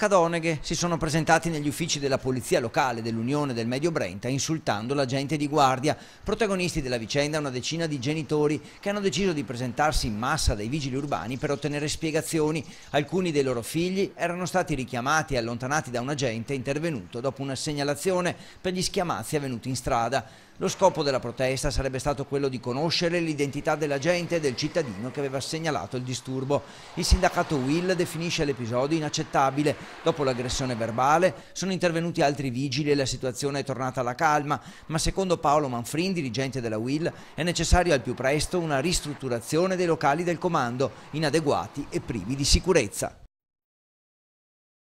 Cadoneghe si sono presentati negli uffici della polizia locale dell'Unione del Medio Brenta insultando l'agente di guardia. Protagonisti della vicenda una decina di genitori che hanno deciso di presentarsi in massa dai vigili urbani per ottenere spiegazioni. Alcuni dei loro figli erano stati richiamati e allontanati da un agente intervenuto dopo una segnalazione per gli schiamazzi avvenuti in strada. Lo scopo della protesta sarebbe stato quello di conoscere l'identità dell'agente e del cittadino che aveva segnalato il disturbo. Il sindacato Will definisce l'episodio inaccettabile dopo l'aggressione verbale, sono intervenuti altri vigili e la situazione è tornata alla calma, ma secondo Paolo Manfrin, dirigente della WIL, è necessaria al più presto una ristrutturazione dei locali del comando, inadeguati e privi di sicurezza.